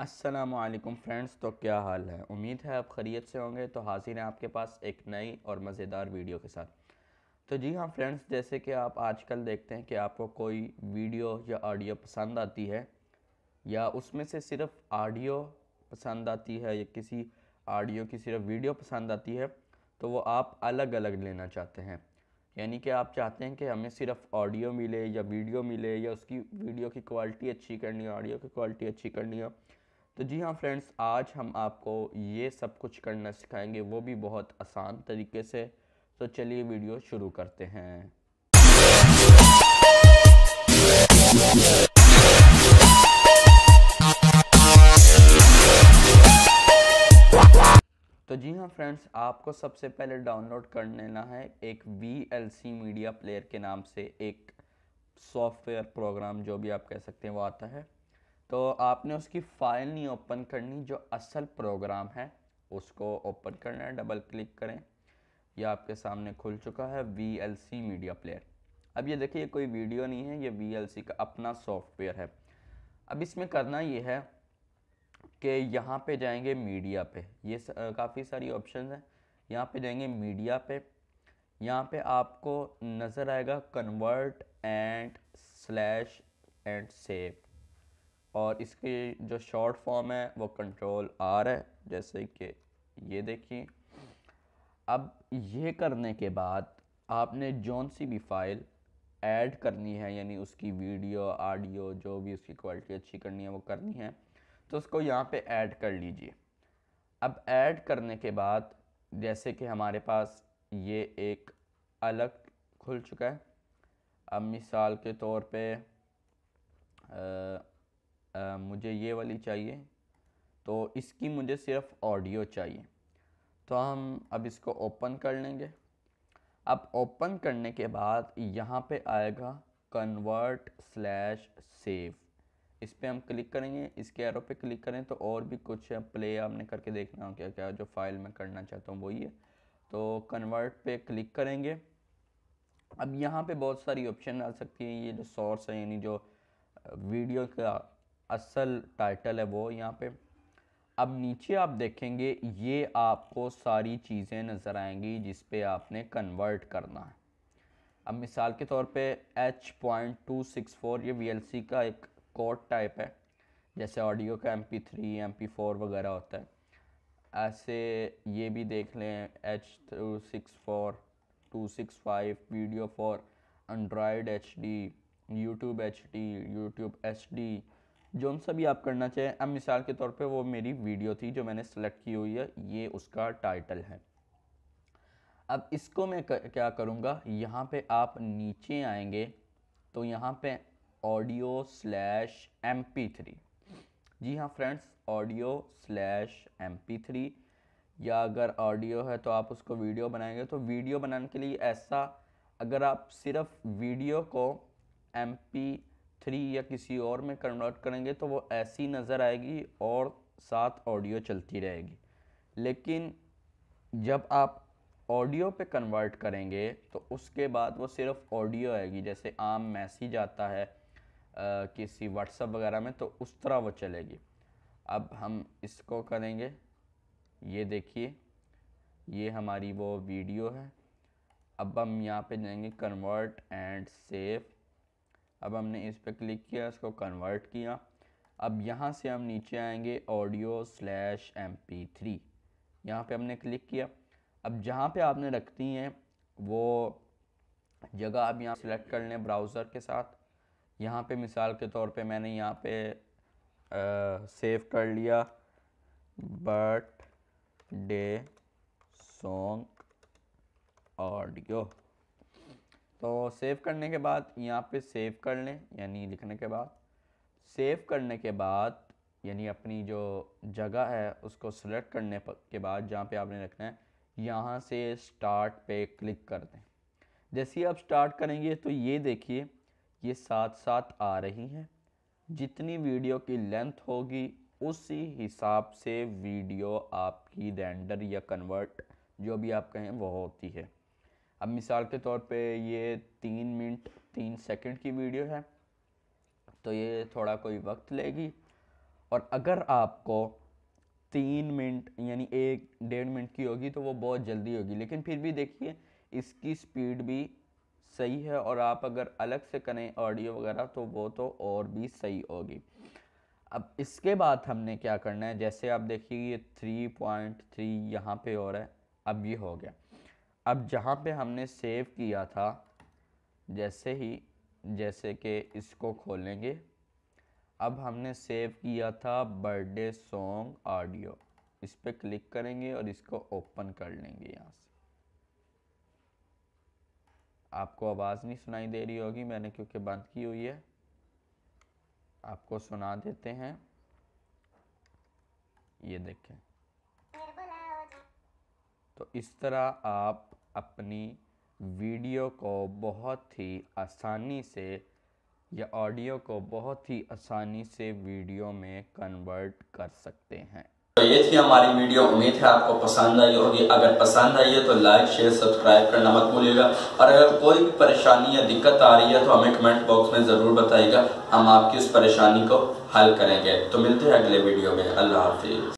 Aslam friends तो क्या हाल है उम्मीद है आप खरीत से होंगे तो हाजिर हैं आपके पास एक नई और मज़ेदार वीडियो के साथ तो जी हाँ फ्रेंड्स जैसे कि आप आजकल देखते हैं कि आपको कोई वीडियो या ऑडियो पसंद आती है या उसमें से सिर्फ ऑडियो पसंद आती है या किसी ऑडियो की सिर्फ वीडियो पसंद आती है तो वो आप अलग अलग लेना चाहते हैं यानी कि आप चाहते हैं कि हमें सिर्फ ऑडियो मिले या वीडियो मिले या उसकी वीडियो की क्वालिटी अच्छी करनी हो ऑडियो की क्वालिटी अच्छी करनी हो तो जी हाँ फ्रेंड्स आज हम आपको ये सब कुछ करना सिखाएंगे वो भी बहुत आसान तरीके से तो चलिए वीडियो शुरू करते हैं तो जी हाँ फ्रेंड्स आपको सबसे पहले डाउनलोड कर लेना है एक V L C media player के नाम से एक सॉफ्टवेयर प्रोग्राम जो भी आप कह सकते हैं वो आता है तो आपने उसकी फ़ाइल नहीं ओपन करनी जो असल प्रोग्राम है उसको ओपन करना है डबल क्लिक करें ये आपके सामने खुल चुका है V L C media player अब ये देखिए कोई वीडियो नहीं है ये वी एल सी का अपना सॉफ्टवेयर है अब इसमें करना ये है कि यहाँ पे जाएंगे मीडिया पे ये काफ़ी सारी ऑप्शन हैं यहाँ पे जाएंगे मीडिया पे यहाँ पे आपको नज़र आएगा convert and slash and save और इसकी जो शॉर्ट फॉर्म है वो कंट्रोल आर है जैसे कि ये देखिए अब ये करने के बाद आपने जौन सी भी फाइल ऐड करनी है यानी उसकी वीडियो ऑडियो जो भी उसकी क्वालिटी अच्छी करनी है वो करनी है तो उसको यहाँ पे ऐड कर लीजिए अब ऐड करने के बाद जैसे कि हमारे पास ये एक अलग खुल चुका है अब मिसाल के तौर पे आ, मुझे ये वाली चाहिए तो इसकी मुझे सिर्फ ऑडियो चाहिए तो हम अब इसको ओपन कर लेंगे अब ओपन करने के बाद यहाँ पे आएगा कन्वर्ट स्लैश सेव इस पर हम क्लिक करेंगे इसके एरो पे क्लिक करें तो और भी कुछ प्ले आपने करके देखना हो क्या क्या जो फाइल में करना चाहता हूँ वही है तो कन्वर्ट पे क्लिक करेंगे अब यहाँ पे बहुत सारी ऑप्शन आ सकती है ये जो सोर्स है यानी जो वीडियो का असल टाइटल है वो यहाँ पे अब नीचे आप देखेंगे ये आपको सारी चीज़ें नज़र आएंगी जिस पे आपने कन्वर्ट करना है अब मिसाल के तौर पे H point two six four ये वी का एक कोड टाइप है जैसे ऑडियो का M P three M P four वगैरह होता है ऐसे ये भी देख लें H two six four two six five video for Android H D YouTube H D YouTube H D जो सा भी आप करना चाहें अब मिसाल के तौर पे वो मेरी वीडियो थी जो मैंने सेलेक्ट की हुई है ये उसका टाइटल है अब इसको मैं कर, क्या करूँगा यहाँ पे आप नीचे आएंगे तो यहाँ पे audio slash M P three जी हाँ friends audio slash M P three या अगर ऑडियो है तो आप उसको वीडियो बनाएंगे तो वीडियो बनाने के लिए ऐसा अगर आप सिर्फ वीडियो को एम पी थ्री या किसी और में कन्वर्ट करेंगे तो वो ऐसी नज़र आएगी और साथ ऑडियो चलती रहेगी लेकिन जब आप ऑडियो पे कन्वर्ट करेंगे तो उसके बाद वो सिर्फ ऑडियो आएगी जैसे आम मैसेज आता है आ, किसी व्हाट्सअप वगैरह में तो उस तरह वो चलेगी अब हम इसको करेंगे ये देखिए ये हमारी वो वीडियो है अब हम यहाँ पे जाएंगे कन्वर्ट एंड सेफ अब हमने इस पर क्लिक किया इसको कन्वर्ट किया अब यहाँ से हम नीचे आएंगे audio slash M P three यहाँ पर हमने क्लिक किया अब जहाँ पे आपने रखती हैं वो जगह आप यहाँ सेलेक्ट कर लें ब्राउज़र के साथ यहाँ पे मिसाल के तौर पे मैंने यहाँ पे आ, सेव कर लिया बर्थ डे सॉन्ग ऑडियो तो सेव करने के बाद यहाँ पे सेव कर लें यानी लिखने के बाद सेव करने के बाद यानी अपनी जो जगह है उसको सेलेक्ट करने के बाद जहाँ पे आपने रखना है यहाँ से स्टार्ट पे क्लिक कर दें जैसे ही आप स्टार्ट करेंगे तो ये देखिए ये साथ साथ आ रही हैं जितनी वीडियो की लेंथ होगी उसी हिसाब से वीडियो आपकी रेंडर या कन्वर्ट जो भी आप कहें वो होती है अब मिसाल के तौर पे ये तीन मिनट तीन सेकंड की वीडियो है तो ये थोड़ा कोई वक्त लेगी और अगर आपको तीन मिनट यानी एक डेढ़ मिनट की होगी तो वो बहुत जल्दी होगी लेकिन फिर भी देखिए इसकी स्पीड भी सही है और आप अगर अलग से करें ऑडियो वगैरह तो वो तो और भी सही होगी अब इसके बाद हमने क्या करना है जैसे आप देखिए ये थ्री पॉइंट थ्री यहाँ पर हो रहा है अब ये हो गया अब जहाँ पे हमने सेव किया था जैसे ही जैसे कि इसको खोलेंगे अब हमने सेव किया था बर्थडे सॉन्ग ऑडियो इस पर क्लिक करेंगे और इसको ओपन कर लेंगे यहाँ से आपको आवाज़ नहीं सुनाई दे रही होगी मैंने क्योंकि बंद की हुई है आपको सुना देते हैं ये देखें तो इस तरह आप अपनी वीडियो को बहुत ही आसानी से या ऑडियो को बहुत ही आसानी से वीडियो में कन्वर्ट कर सकते हैं तो ये थी हमारी वीडियो उम्मीद है आपको पसंद आई होगी अगर पसंद आई है तो लाइक शेयर सब्सक्राइब करना मत भूलिएगा और अगर कोई भी परेशानी या दिक्कत आ रही है तो हमें कमेंट बॉक्स में ज़रूर बताइएगा हम आपकी उस परेशानी को हल करेंगे तो मिलते हैं अगले वीडियो में अल्लाह हाफिज़